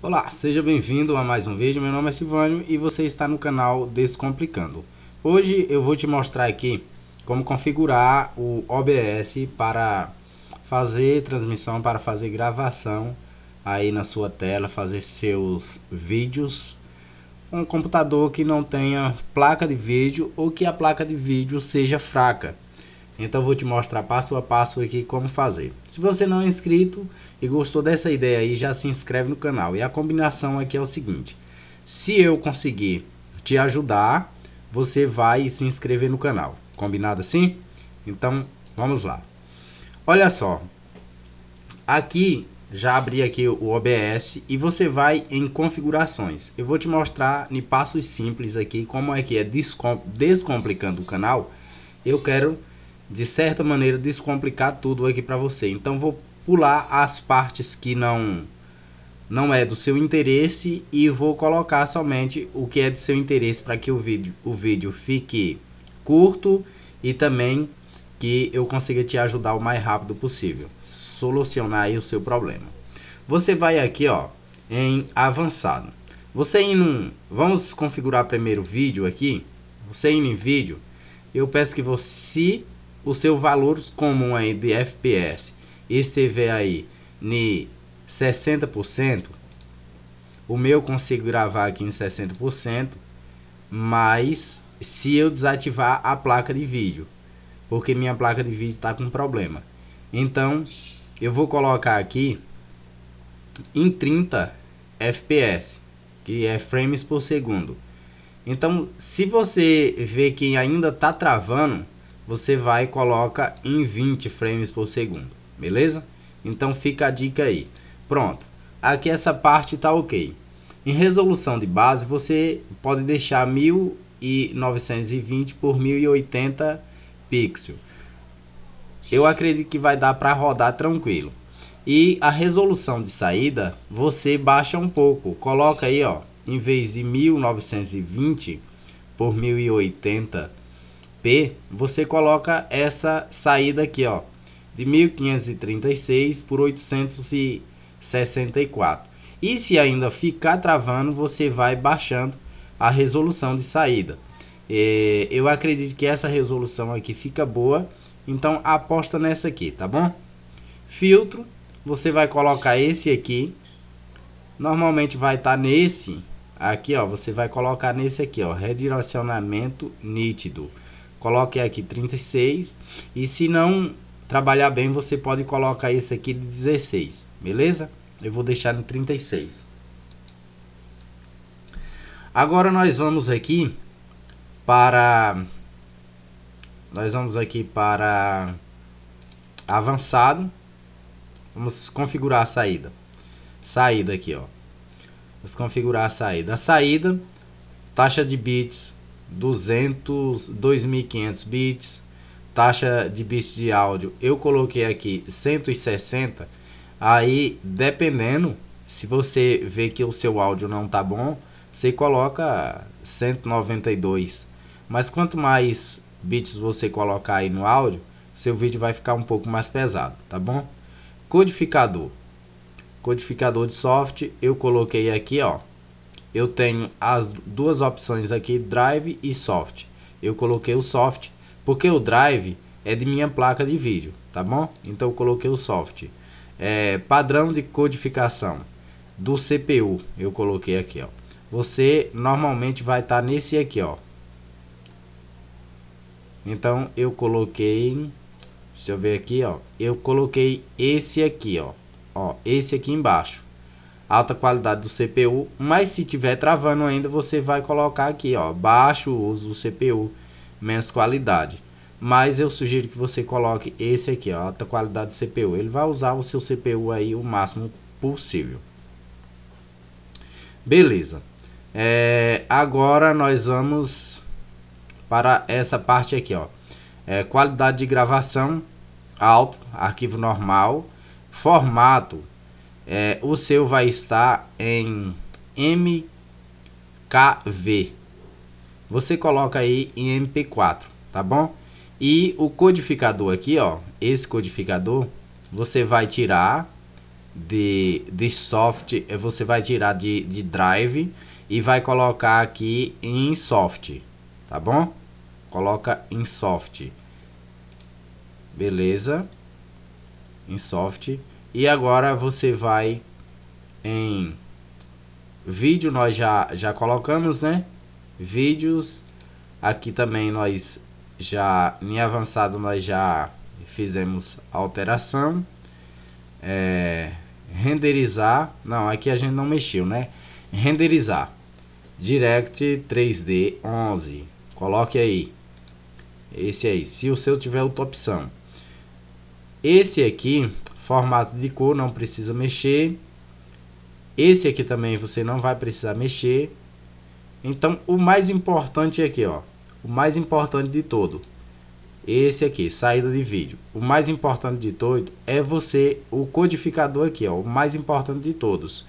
Olá, seja bem-vindo a mais um vídeo. Meu nome é Silvânio e você está no canal Descomplicando. Hoje eu vou te mostrar aqui como configurar o OBS para fazer transmissão, para fazer gravação aí na sua tela, fazer seus vídeos. Um computador que não tenha placa de vídeo ou que a placa de vídeo seja fraca. Então vou te mostrar passo a passo aqui como fazer. Se você não é inscrito e gostou dessa ideia aí, já se inscreve no canal. E a combinação aqui é o seguinte: se eu conseguir te ajudar, você vai se inscrever no canal. Combinado assim? Então, vamos lá. Olha só. Aqui já abri aqui o OBS e você vai em configurações. Eu vou te mostrar em passos simples aqui como é que é descomplicando o canal. Eu quero de certa maneira, descomplicar tudo aqui para você. Então, vou pular as partes que não não é do seu interesse e vou colocar somente o que é de seu interesse para que o vídeo, o vídeo fique curto e também que eu consiga te ajudar o mais rápido possível, solucionar o seu problema. Você vai aqui, ó, em avançado. Você indo, um, vamos configurar primeiro vídeo aqui. Você indo em vídeo, eu peço que você o seu valor comum aí de FPS estiver aí em 60%, o meu consigo gravar aqui em 60%, mas se eu desativar a placa de vídeo, porque minha placa de vídeo está com problema. Então, eu vou colocar aqui em 30 FPS, que é frames por segundo. Então, se você vê que ainda está travando, você vai e coloca em 20 frames por segundo, beleza? Então fica a dica aí. Pronto, aqui essa parte está ok. Em resolução de base, você pode deixar 1920 por 1080 pixels. Eu acredito que vai dar para rodar tranquilo. E a resolução de saída, você baixa um pouco. Coloca aí, ó, em vez de 1920 por 1080 P, você coloca essa saída aqui, ó, de 1536 por 864. E se ainda ficar travando, você vai baixando a resolução de saída. É, eu acredito que essa resolução aqui fica boa, então aposta nessa aqui, tá bom? Filtro, você vai colocar esse aqui. Normalmente vai estar tá nesse aqui, ó, você vai colocar nesse aqui, ó, redirecionamento nítido coloque aqui 36 e se não trabalhar bem você pode colocar esse aqui de 16 beleza eu vou deixar no 36 agora nós vamos aqui para nós vamos aqui para avançado vamos configurar a saída saída aqui ó vamos configurar a saída a saída taxa de bits 200, 2.500 bits, taxa de bits de áudio eu coloquei aqui 160. Aí, dependendo, se você vê que o seu áudio não está bom, você coloca 192. Mas quanto mais bits você colocar aí no áudio, seu vídeo vai ficar um pouco mais pesado, tá bom? Codificador. Codificador de software, eu coloquei aqui, ó, eu tenho as duas opções aqui, Drive e Soft. Eu coloquei o Soft, porque o Drive é de minha placa de vídeo, tá bom? Então eu coloquei o Soft. É, padrão de codificação do CPU, eu coloquei aqui, ó. Você normalmente vai estar tá nesse aqui, ó. Então eu coloquei, deixa eu ver aqui, ó. Eu coloquei esse aqui, ó. Ó, esse aqui embaixo alta qualidade do CPU, mas se tiver travando ainda, você vai colocar aqui, ó, baixo uso do CPU, menos qualidade. Mas eu sugiro que você coloque esse aqui, ó, alta qualidade do CPU. Ele vai usar o seu CPU aí o máximo possível. Beleza. É, agora nós vamos para essa parte aqui, ó. É, qualidade de gravação, alto, arquivo normal, formato, é, o seu vai estar em MKV. Você coloca aí em MP4, tá bom? E o codificador aqui, ó, esse codificador, você vai tirar de, de soft, eh, você vai tirar de, de drive e vai colocar aqui em soft, tá bom? Coloca em soft. Beleza? Em soft. E agora você vai em vídeo, nós já, já colocamos, né? Vídeos, aqui também nós já, em avançado, nós já fizemos alteração. É, renderizar, não, aqui a gente não mexeu, né? Renderizar, Direct 3D 11, coloque aí. Esse aí, se o seu tiver outra opção. Esse aqui Formato de cor, não precisa mexer. Esse aqui também você não vai precisar mexer. Então, o mais importante é aqui, ó. O mais importante de todo. Esse aqui, saída de vídeo. O mais importante de todo é você, o codificador aqui, ó. O mais importante de todos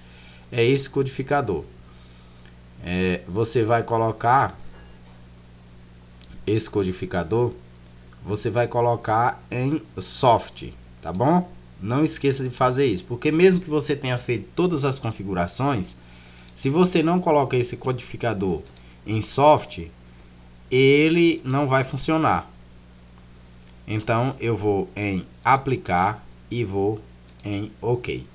é esse codificador. É, você vai colocar esse codificador, você vai colocar em soft, tá bom? Não esqueça de fazer isso, porque mesmo que você tenha feito todas as configurações, se você não coloca esse codificador em soft, ele não vai funcionar. Então eu vou em aplicar e vou em OK.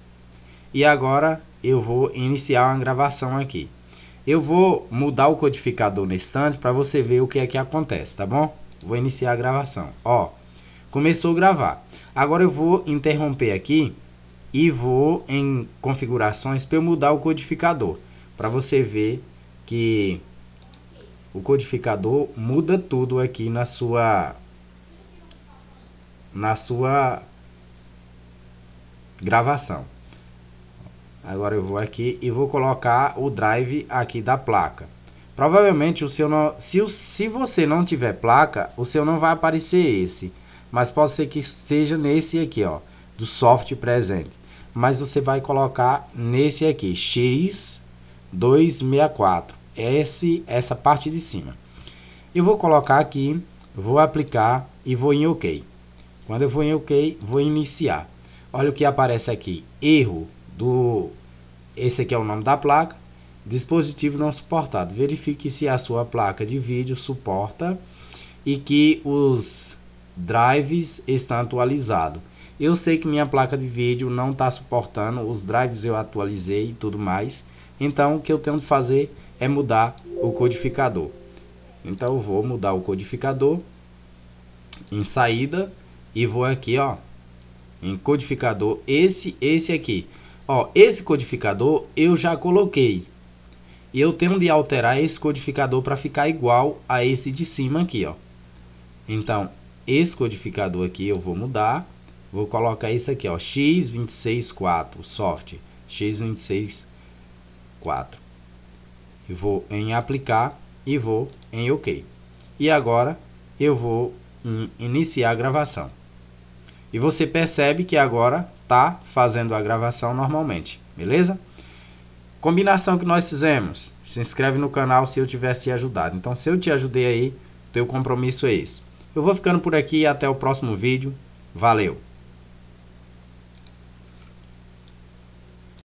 E agora eu vou iniciar uma gravação aqui. Eu vou mudar o codificador no instante para você ver o que é que acontece, tá bom? Vou iniciar a gravação. Ó, começou a gravar. Agora eu vou interromper aqui e vou em configurações para eu mudar o codificador. Para você ver que o codificador muda tudo aqui na sua na sua gravação. Agora eu vou aqui e vou colocar o drive aqui da placa. Provavelmente o seu não, se, o, se você não tiver placa, o seu não vai aparecer esse mas pode ser que esteja nesse aqui, ó, do soft presente. Mas você vai colocar nesse aqui, X264, esse, essa parte de cima. Eu vou colocar aqui, vou aplicar e vou em OK. Quando eu vou em OK, vou iniciar. Olha o que aparece aqui, erro do... Esse aqui é o nome da placa, dispositivo não suportado. Verifique se a sua placa de vídeo suporta e que os drives está atualizado. Eu sei que minha placa de vídeo não está suportando, os drives eu atualizei e tudo mais. Então o que eu tenho que fazer é mudar o codificador. Então eu vou mudar o codificador em saída e vou aqui, ó, em codificador esse esse aqui. Ó, esse codificador eu já coloquei. E eu tenho de alterar esse codificador para ficar igual a esse de cima aqui, ó. Então, esse codificador aqui eu vou mudar, vou colocar isso aqui, ó, x264, soft, x264. Eu vou em aplicar e vou em OK. E agora eu vou iniciar a gravação. E você percebe que agora tá fazendo a gravação normalmente, beleza? Combinação que nós fizemos. Se inscreve no canal se eu tivesse te ajudado. Então, se eu te ajudei aí, teu compromisso é esse. Eu vou ficando por aqui e até o próximo vídeo. Valeu!